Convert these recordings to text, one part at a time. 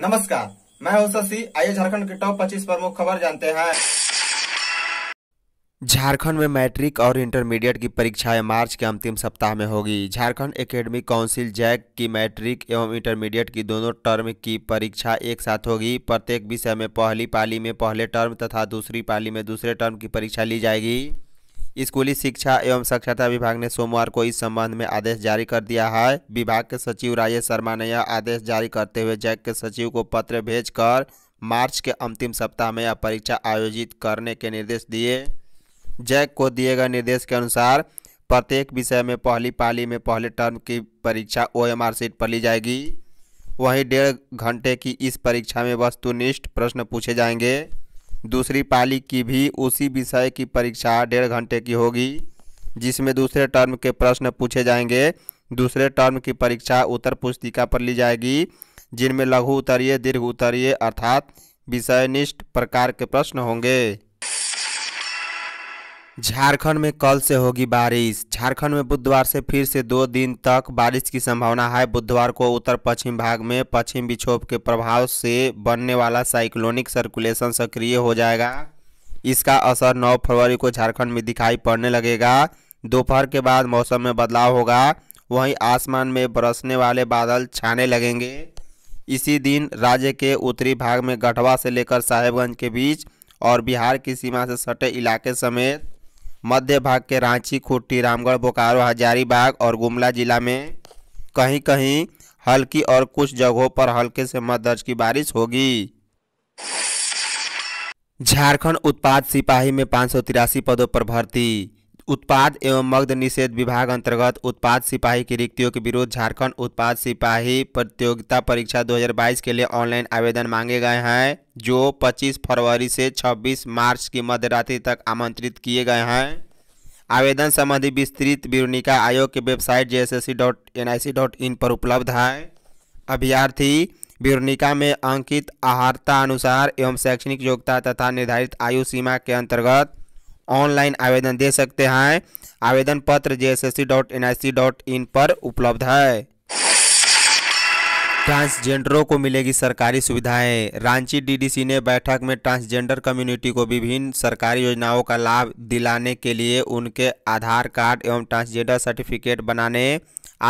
नमस्कार मैं हूं शशि आइए झारखंड के टॉप 25 प्रमुख खबर जानते हैं झारखंड में मैट्रिक और इंटरमीडिएट की परीक्षाएं मार्च के अंतिम सप्ताह में होगी झारखंड एकेडमिक काउंसिल जैक की मैट्रिक एवं इंटरमीडिएट की दोनों टर्म की परीक्षा एक साथ होगी प्रत्येक विषय में पहली पाली में पहले टर्म तथा दूसरी पाली में दूसरे टर्म की परीक्षा ली जाएगी स्कूली शिक्षा एवं साक्षरता विभाग ने सोमवार को इस संबंध में आदेश जारी कर दिया है विभाग के सचिव राजेश शर्मा ने यह आदेश जारी करते हुए जैक के सचिव को पत्र भेजकर मार्च के अंतिम सप्ताह में यह परीक्षा आयोजित करने के निर्देश दिए जैक को दिए गए निर्देश के अनुसार प्रत्येक विषय में पहली पाली में पहले टर्म की परीक्षा ओ एम सीट पर ली जाएगी वहीं डेढ़ घंटे की इस परीक्षा में वस्तुनिष्ठ प्रश्न पूछे जाएंगे दूसरी पाली की भी उसी विषय की परीक्षा डेढ़ घंटे की होगी जिसमें दूसरे टर्म के प्रश्न पूछे जाएंगे दूसरे टर्म की परीक्षा उत्तर पुस्तिका पर ली जाएगी जिनमें लघु उत्तरीय दीर्घ उत्तरीय अर्थात विषयनिष्ठ प्रकार के प्रश्न होंगे झारखंड में कल से होगी बारिश झारखंड में बुधवार से फिर से दो दिन तक बारिश की संभावना है बुधवार को उत्तर पश्चिम भाग में पश्चिम विक्षोभ के प्रभाव से बनने वाला साइक्लोनिक सर्कुलेशन सक्रिय हो जाएगा इसका असर 9 फरवरी को झारखंड में दिखाई पड़ने लगेगा दोपहर के बाद मौसम में बदलाव होगा वहीं आसमान में बरसने वाले बादल छाने लगेंगे इसी दिन राज्य के उत्तरी भाग में गढ़वा से लेकर साहेबगंज के बीच और बिहार की सीमा से सटे इलाके समेत मध्य भाग के रांची खुट्टी रामगढ़ बोकारो हजारीबाग और गुमला जिला में कहीं कहीं हल्की और कुछ जगहों पर हल्के से मध्य दर्ज की बारिश होगी झारखंड उत्पाद सिपाही में पाँच पदों पर भर्ती उत्पाद एवं मग्ध निषेध विभाग अंतर्गत उत्पाद सिपाही की रिक्तियों के विरुद्ध झारखंड उत्पाद सिपाही प्रतियोगिता परीक्षा 2022 के लिए ऑनलाइन आवेदन मांगे गए हैं जो 25 फरवरी से 26 मार्च की मध्यरात्रि तक आमंत्रित किए गए हैं आवेदन संबंधी विस्तृत विरोनिका आयोग की वेबसाइट जे पर उपलब्ध है अभ्यर्थी विरोनिका में अंकित आहारता अनुसार एवं शैक्षणिक योग्यता तथा निर्धारित आयु सीमा के अंतर्गत ऑनलाइन आवेदन दे सकते हैं आवेदन पत्र J S S C dot N I C dot in पर उपलब्ध है ट्रांसजेंडरों को मिलेगी सरकारी सुविधाएं रांची डीडीसी ने बैठक में ट्रांसजेंडर कम्युनिटी को विभिन्न सरकारी योजनाओं का लाभ दिलाने के लिए उनके आधार कार्ड एवं ट्रांसजेंडर सर्टिफिकेट बनाने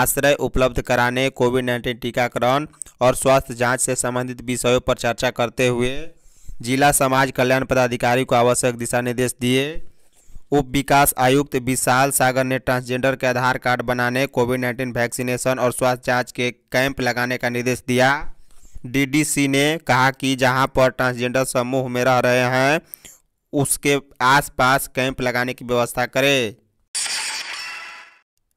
आश्रय उपलब्ध कराने कोविड नाइन्टीन टीकाकरण और स्वास्थ्य जांच से संबंधित विषयों पर चर्चा करते हुए जिला समाज कल्याण पदाधिकारी को आवश्यक दिशा निर्देश दिए उप विकास आयुक्त विशाल सागर ने ट्रांसजेंडर के आधार कार्ड बनाने कोविड नाइन्टीन वैक्सीनेशन और स्वास्थ्य जांच के कैंप लगाने का निर्देश दिया डीडीसी ने कहा कि जहां पर ट्रांसजेंडर समूह में रह रहे हैं उसके आसपास कैंप लगाने की व्यवस्था करें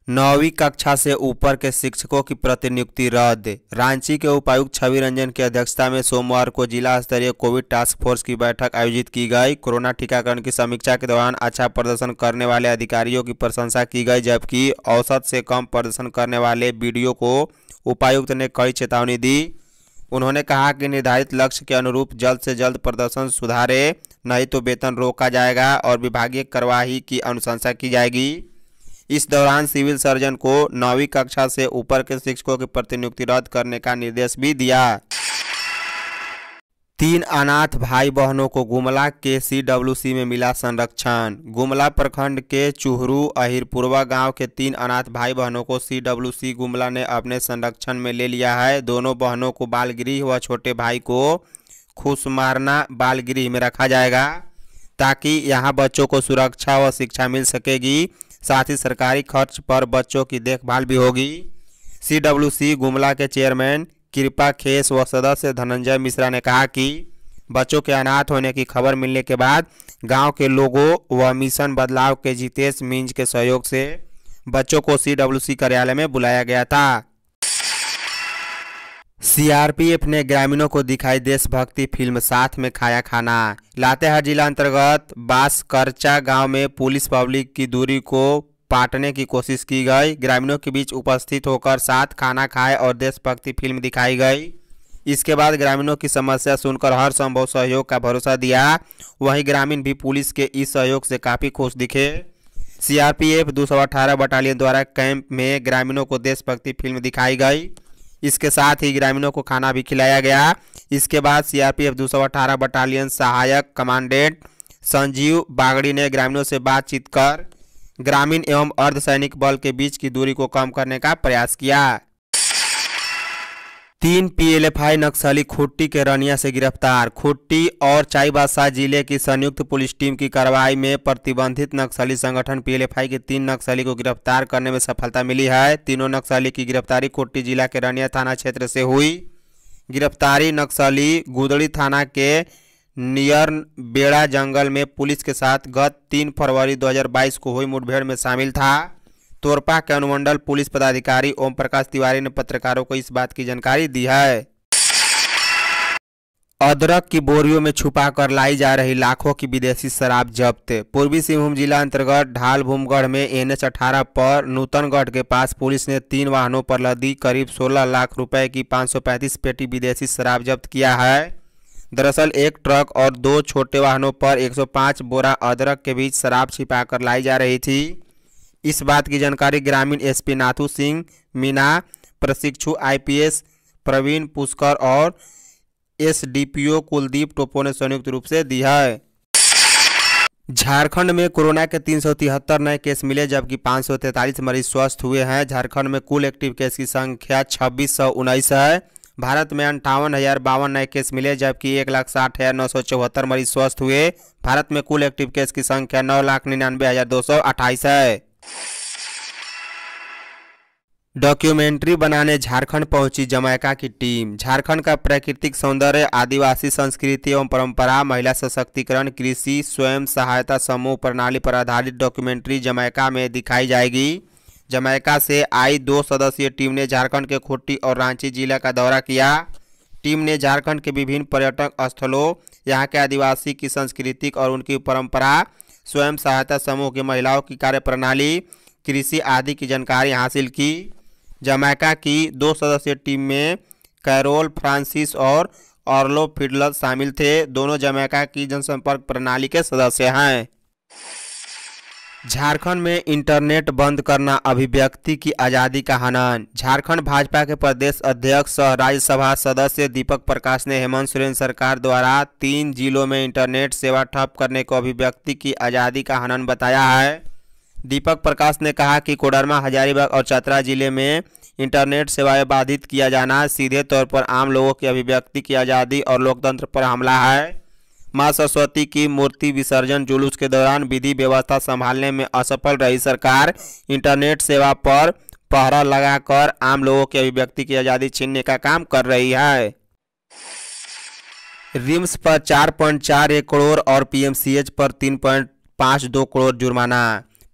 नौवीं कक्षा से ऊपर के शिक्षकों की प्रतिनियुक्ति रद्द रांची के उपायुक्त छवि रंजन की अध्यक्षता में सोमवार को जिला स्तरीय कोविड टास्क फोर्स की बैठक आयोजित की गई कोरोना टीकाकरण की समीक्षा के दौरान अच्छा प्रदर्शन करने वाले अधिकारियों की प्रशंसा की गई जबकि औसत से कम प्रदर्शन करने वाले बीडीओ को उपायुक्त ने कड़ी चेतावनी दी उन्होंने कहा कि निर्धारित लक्ष्य के अनुरूप जल्द से जल्द प्रदर्शन सुधारे नहीं तो वेतन रोका जाएगा और विभागीय कार्यवाही की अनुशंसा की जाएगी इस दौरान सिविल सर्जन को नौवीं कक्षा से ऊपर के शिक्षकों की प्रतिनियुक्ति रद्द करने का निर्देश भी दिया तीन अनाथ भाई बहनों को गुमला के सीडब्ल्यूसी में मिला संरक्षण गुमला प्रखंड के चुहरू अहिरपुरवा गांव के तीन अनाथ भाई बहनों को सीडब्ल्यूसी गुमला ने अपने संरक्षण में ले लिया है दोनों बहनों को बालगृह व छोटे भाई को खुशमारना बालगृह में रखा जाएगा ताकि यहां बच्चों को सुरक्षा व शिक्षा मिल सकेगी साथ ही सरकारी खर्च पर बच्चों की देखभाल भी होगी सी गुमला के चेयरमैन कृपा खेस व सदस्य धनंजय मिश्रा ने कहा कि बच्चों के अनाथ होने की खबर मिलने के बाद गांव के लोगों व मिशन बदलाव के जितेश मिंज के सहयोग से बच्चों को सी कार्यालय में बुलाया गया था सीआरपीएफ ने ग्रामीणों को दिखाई देशभक्ति फिल्म साथ में खाया खाना लातेहार जिला अंतर्गत बासकरचा गांव में पुलिस पब्लिक की दूरी को पाटने की कोशिश की गई ग्रामीणों के बीच उपस्थित होकर साथ खाना खाए और देशभक्ति फिल्म दिखाई गई इसके बाद ग्रामीणों की समस्या सुनकर हर संभव सहयोग का भरोसा दिया वहीं ग्रामीण भी पुलिस के इस सहयोग से काफ़ी खुश दिखे सीआरपीएफ दो बटालियन द्वारा कैंप में ग्रामीणों को देशभक्ति फिल्म दिखाई गई इसके साथ ही ग्रामीणों को खाना भी खिलाया गया इसके बाद सीआरपीएफ अठारह बटालियन सहायक कमांडेंट संजीव बागड़ी ने ग्रामीणों से बातचीत कर ग्रामीण एवं अर्धसैनिक बल के बीच की दूरी को कम करने का प्रयास किया तीन पीएलएफआई नक्सली खुट्टी के रनिया से गिरफ्तार खुट्टी और चाईबासा जिले की संयुक्त पुलिस टीम की कार्रवाई में प्रतिबंधित नक्सली संगठन पीएलएफआई के तीन नक्सली को गिरफ्तार करने में सफलता मिली है तीनों नक्सली की गिरफ्तारी खुट्टी जिला के रनिया थाना क्षेत्र से हुई गिरफ्तारी नक्सली गुदड़ी थाना के नियर बेड़ा जंगल में पुलिस के साथ गत तीन फरवरी दो को हुई मुठभेड़ में शामिल था तोरपा के अनुमंडल पुलिस पदाधिकारी ओम प्रकाश तिवारी ने पत्रकारों को इस बात की जानकारी दी है अदरक की बोरियों में छुपा कर लाई जा रही लाखों की विदेशी शराब जब्त पूर्वी सिंहभूम जिला अंतर्गत ढाल भूमगढ़ में एन एच अठारह पर नूतनगढ़ के पास पुलिस ने तीन वाहनों पर लदी करीब 16 लाख रुपए की 535 पेटी विदेशी शराब जब्त किया है दरअसल एक ट्रक और दो छोटे वाहनों पर 105 बोरा अदरक के बीच शराब छिपा लाई जा रही थी इस बात की जानकारी ग्रामीण एसपी नाथू सिंह मीना प्रशिक्षु आईपीएस प्रवीण पुष्कर और एसडीपीओ कुलदीप टोपो ने संयुक्त रूप से दी है झारखंड में कोरोना के तीन नए केस मिले जबकि पाँच मरीज स्वस्थ हुए हैं झारखंड में कुल एक्टिव केस की संख्या छब्बीस है भारत में अंठावन हज़ार बावन नए केस मिले जबकि एक लाख साठ हज़ार नौ सौ चौहत्तर मरीज स्वस्थ हुए भारत में कुल एक्टिव केस की संख्या नौ लाख निन्यानवे हज़ार दो सौ अट्ठाईस है डॉक्यूमेंट्री बनाने झारखंड पहुंची जमैका की टीम झारखंड का प्राकृतिक सौंदर्य आदिवासी संस्कृति एवं परंपरा महिला सशक्तिकरण कृषि स्वयं सहायता समूह प्रणाली पर आधारित डॉक्यूमेंट्री जमैका में दिखाई जाएगी जमैका से आई दो सदस्यीय टीम ने झारखंड के खुट्टी और रांची जिला का दौरा किया टीम ने झारखंड के विभिन्न पर्यटक स्थलों यहाँ के आदिवासी की सांस्कृतिक और उनकी परम्परा स्वयं सहायता समूह की महिलाओं की कार्यप्रणाली कृषि आदि की जानकारी हासिल की जमैका की दो सदस्यीय टीम में कैरोल फ्रांसिस और ऑर्लो फिडलर शामिल थे दोनों जमैका की जनसंपर्क प्रणाली के सदस्य हैं झारखंड में इंटरनेट बंद करना अभिव्यक्ति की आज़ादी का हनन झारखंड भाजपा के प्रदेश अध्यक्ष सह राज्यसभा सदस्य दीपक प्रकाश ने हेमंत सोरेन सरकार द्वारा तीन जिलों में इंटरनेट सेवा ठप करने को अभिव्यक्ति की आज़ादी का हनन बताया है दीपक प्रकाश ने कहा कि कोडरमा हजारीबाग और चतरा जिले में इंटरनेट सेवाएं बाधित किया जाना सीधे तौर पर आम लोगों की अभिव्यक्ति की आज़ादी और लोकतंत्र पर हमला है मां सरस्वती की मूर्ति विसर्जन जुलूस के दौरान विधि व्यवस्था संभालने में असफल रही सरकार इंटरनेट सेवा पर पहरा लगाकर आम लोगों के अभिव्यक्ति की आज़ादी छीनने का काम कर रही है रिम्स पर 4.4 एक करोड़ और पीएमसीएच पर 3.52 करोड़ जुर्माना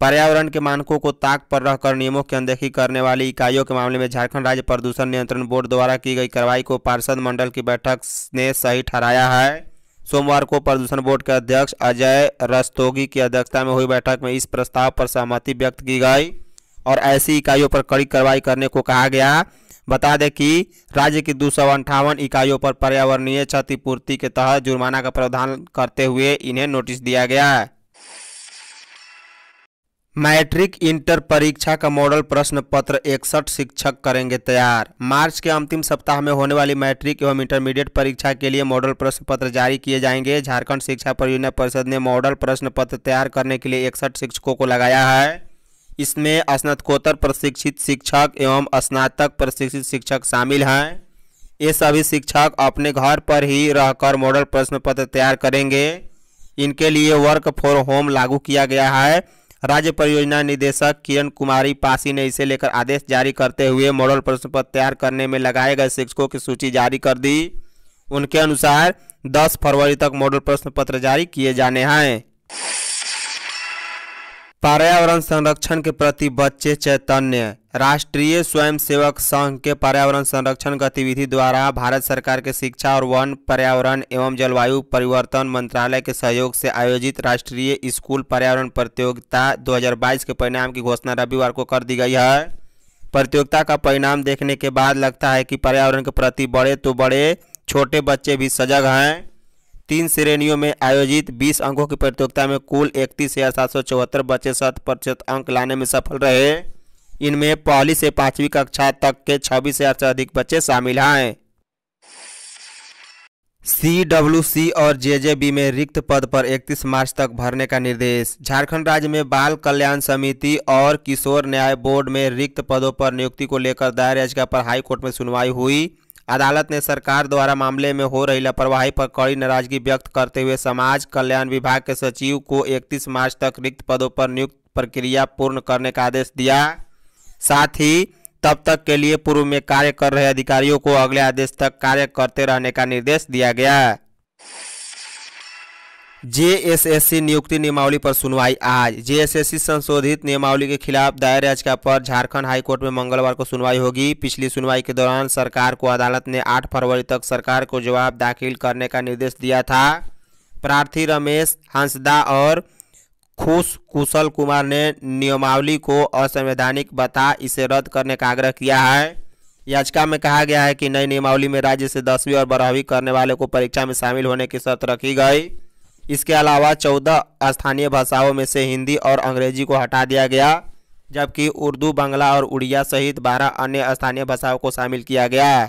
पर्यावरण के मानकों को ताक पर रखकर नियमों की अनदेखी करने वाली इकाइयों के मामले में झारखंड राज्य प्रदूषण नियंत्रण बोर्ड द्वारा की गई कार्रवाई को पार्षद मंडल की बैठक ने सही ठहराया है सोमवार को प्रदूषण बोर्ड के अध्यक्ष अजय रस्तोगी की अध्यक्षता में हुई बैठक में इस प्रस्ताव पर सहमति व्यक्त की गई और ऐसी इकाइयों पर कड़ी कार्रवाई करने को कहा गया बता दें कि राज्य की दो सौ अंठावन इकाइयों पर पर्यावरणीय क्षतिपूर्ति के तहत जुर्माना का प्रावधान करते हुए इन्हें नोटिस दिया गया है मैट्रिक इंटर परीक्षा का मॉडल प्रश्न पत्र इकसठ शिक्षक करेंगे तैयार मार्च के अंतिम सप्ताह में होने वाली मैट्रिक एवं इंटरमीडिएट परीक्षा के लिए मॉडल प्रश्न पत्र जारी किए जाएंगे झारखंड शिक्षा परियोजना परिषद ने मॉडल प्रश्न पत्र तैयार करने के लिए इकसठ शिक्षकों को लगाया है इसमें स्नातकोत्तर प्रशिक्षित शिक्षक एवं स्नातक प्रशिक्षित शिक्षक शामिल हैं ये सभी शिक्षक अपने घर पर ही रहकर मॉडल प्रश्न पत्र तैयार करेंगे इनके लिए वर्क फॉर होम लागू किया गया है राज्य परियोजना निदेशक किरण कुमारी पासी ने इसे लेकर आदेश जारी करते हुए मॉडल प्रश्न पत्र तैयार करने में लगाए गए शिक्षकों की सूची जारी कर दी उनके अनुसार 10 फरवरी तक मॉडल प्रश्न पत्र जारी किए जाने हैं पर्यावरण संरक्षण के प्रति बच्चे चैतन्य राष्ट्रीय स्वयंसेवक संघ के पर्यावरण संरक्षण गतिविधि द्वारा भारत सरकार के शिक्षा और वन पर्यावरण एवं जलवायु परिवर्तन मंत्रालय के सहयोग से आयोजित राष्ट्रीय स्कूल पर्यावरण प्रतियोगिता 2022 के परिणाम की घोषणा रविवार को कर दी गई है प्रतियोगिता का परिणाम देखने के बाद लगता है कि पर्यावरण के प्रति बड़े तो बड़े छोटे बच्चे भी सजग हैं तीन श्रेणियों में आयोजित 20 अंकों की प्रतियोगिता में कुल इकतीस हजार सात सौ चौहत्तर बच्चे शत प्रतिशत अंक लाने में सफल रहे इनमें पहली से पांचवी कक्षा तक के छब्बीस हजार से अधिक बच्चे शामिल हैं सी डब्ल्यू सी और जे जे बी में रिक्त पद पर 31 मार्च तक भरने का निर्देश झारखंड राज्य में बाल कल्याण समिति और किशोर न्याय बोर्ड में रिक्त पदों पर नियुक्ति को लेकर दायर याचिका पर हाईकोर्ट में सुनवाई हुई अदालत ने सरकार द्वारा मामले में हो रही लापरवाही पर कड़ी नाराजगी व्यक्त करते हुए समाज कल्याण विभाग के सचिव को 31 मार्च तक रिक्त पदों पर नियुक्त प्रक्रिया पूर्ण करने का आदेश दिया साथ ही तब तक के लिए पूर्व में कार्य कर रहे अधिकारियों को अगले आदेश तक कार्य करते रहने का निर्देश दिया गया जेएसएससी नियुक्ति नियमावली पर सुनवाई आज जेएसएससी संशोधित नियमावली के खिलाफ दायर याचिका पर झारखंड हाईकोर्ट में मंगलवार को सुनवाई होगी पिछली सुनवाई के दौरान सरकार को अदालत ने 8 फरवरी तक सरकार को जवाब दाखिल करने का निर्देश दिया था प्रार्थी रमेश हंसदा और खुश कुशल कुमार ने नियमावली को असंवैधानिक बता इसे रद्द करने का आग्रह किया है याचिका में कहा गया है कि नई नियमावली में राज्य से दसवीं और बारहवीं करने वाले को परीक्षा में शामिल होने की शर्त रखी गई इसके अलावा चौदह स्थानीय भाषाओं में से हिंदी और अंग्रेजी को हटा दिया गया जबकि उर्दू बांग्ला और उड़िया सहित बारह अन्य स्थानीय भाषाओं को शामिल किया गया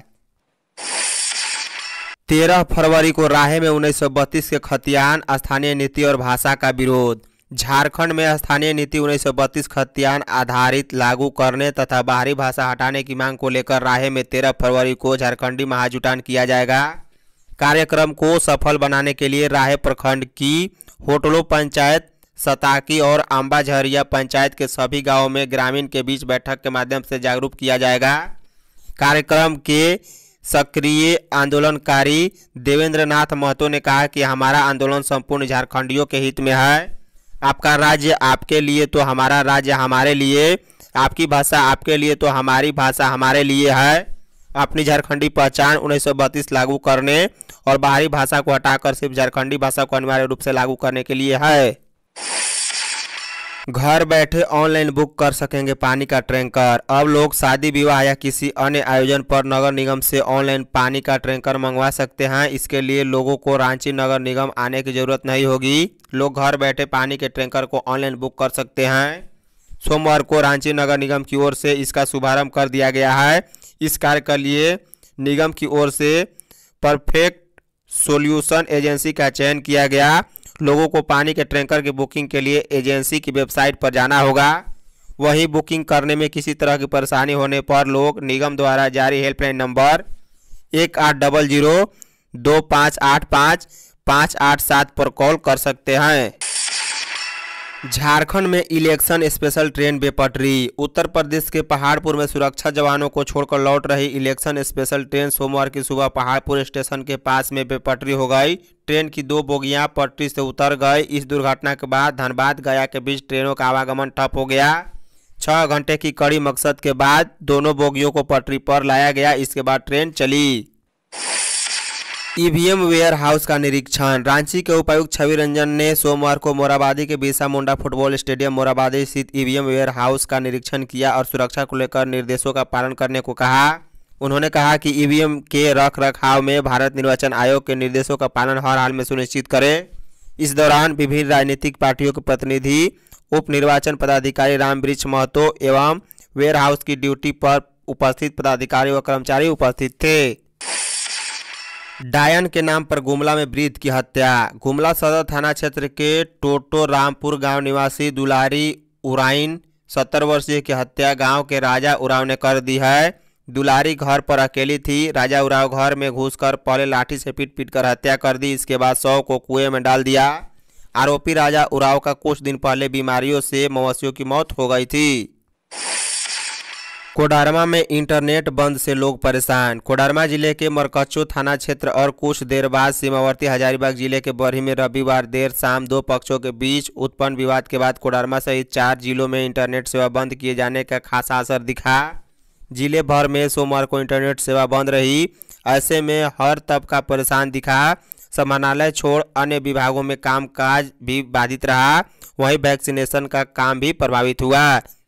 तेरह फरवरी को राहे में उन्नीस के खतियान स्थानीय नीति और भाषा का विरोध झारखंड में स्थानीय नीति बत्तीस खतियान आधारित लागू करने तथा बाहरी भाषा हटाने की मांग को लेकर राहे में 13 फरवरी को झारखंडी महाजुटान किया जाएगा कार्यक्रम को सफल बनाने के लिए राहे प्रखंड की होटलों पंचायत सताकी और अम्बाझरिया पंचायत के सभी गांवों में ग्रामीण के बीच बैठक के माध्यम से जागरूक किया जाएगा कार्यक्रम के सक्रिय आंदोलनकारी देवेंद्र नाथ महतो ने कहा कि हमारा आंदोलन संपूर्ण झारखंडियों के हित में है आपका राज्य आपके लिए तो हमारा राज्य हमारे लिए आपकी भाषा आपके लिए तो हमारी भाषा हमारे लिए है अपनी झारखंडी पहचान उन्नीस लागू करने और बाहरी भाषा को हटाकर सिर्फ झारखंडी भाषा को अनिवार्य रूप से लागू करने के लिए है घर बैठे ऑनलाइन बुक कर सकेंगे पानी का टैंकर अब लोग शादी विवाह या किसी अन्य आयोजन पर नगर निगम से ऑनलाइन पानी का टैंकर मंगवा सकते हैं इसके लिए लोगों को रांची नगर निगम आने की जरूरत नहीं होगी लोग घर बैठे पानी के टैंकर को ऑनलाइन बुक कर सकते हैं सोमवार को रांची नगर निगम की ओर से इसका शुभारम्भ कर दिया गया है इस कार्य के लिए निगम की ओर से परफेक्ट सॉल्यूशन एजेंसी का चयन किया गया लोगों को पानी के टैंकर की बुकिंग के लिए एजेंसी की वेबसाइट पर जाना होगा वहीं बुकिंग करने में किसी तरह की परेशानी होने पर लोग निगम द्वारा जारी हेल्पलाइन नंबर एक आठ डबल जीरो दो पाँच आठ पाँच पाँच आठ सात पर कॉल कर सकते हैं झारखंड में इलेक्शन स्पेशल ट्रेन बेपटरी उत्तर प्रदेश के पहाड़पुर में सुरक्षा जवानों को छोड़कर लौट रही इलेक्शन स्पेशल ट्रेन सोमवार की सुबह पहाड़पुर स्टेशन के पास में बेपटरी हो गई ट्रेन की दो बोगियां पटरी से उतर गई इस दुर्घटना के बाद धनबाद गया के बीच ट्रेनों का आवागमन ठप हो गया छह घंटे की कड़ी मकसद के बाद दोनों बोगियों को पटरी पर लाया गया इसके बाद ट्रेन चली ईवीएम वेयर हाउस का निरीक्षण रांची के उपायुक्त छवि रंजन ने सोमवार को मोराबादी के बिरसा मुंडा फुटबॉल स्टेडियम मोराबादी स्थित ईवीएम वेयर हाउस का निरीक्षण किया और सुरक्षा को लेकर निर्देशों का पालन करने को कहा उन्होंने कहा कि ईवीएम के रख रखाव में भारत निर्वाचन आयोग के निर्देशों का पालन हर हाल में सुनिश्चित करें इस दौरान विभिन्न राजनीतिक पार्टियों के प्रतिनिधि उप निर्वाचन पदाधिकारी राम महतो एवं वेयर हाउस की ड्यूटी पर उपस्थित पदाधिकारी व कर्मचारी उपस्थित थे डायन के नाम पर गुमला में वृद्ध की हत्या गुमला सदर थाना क्षेत्र के टोटो रामपुर गांव निवासी दुलारी उराइन सत्तर वर्षीय की हत्या गांव के राजा उराव ने कर दी है दुलारी घर पर अकेली थी राजा उराव घर में घुसकर पहले लाठी से पीट पीट कर हत्या कर दी इसके बाद शव को कुएं में डाल दिया आरोपी राजा उराव का कुछ दिन पहले बीमारियों से मवेशियों की मौत हो गई थी कोडरमा में इंटरनेट बंद से लोग परेशान कोडरमा जिले के मरकच्चो थाना क्षेत्र और कुछ देर बाद सीमावर्ती हजारीबाग जिले के बरही में रविवार देर शाम दो पक्षों के बीच उत्पन्न विवाद के बाद कोडरमा सहित चार जिलों में इंटरनेट सेवा बंद किए जाने का खासा असर दिखा जिले भर में सोमवार को इंटरनेट सेवा बंद रही ऐसे में हर तबका परेशान दिखा समानालय छोड़ अन्य विभागों में कामकाज भी बाधित रहा वहीं वैक्सीनेशन का काम भी प्रभावित हुआ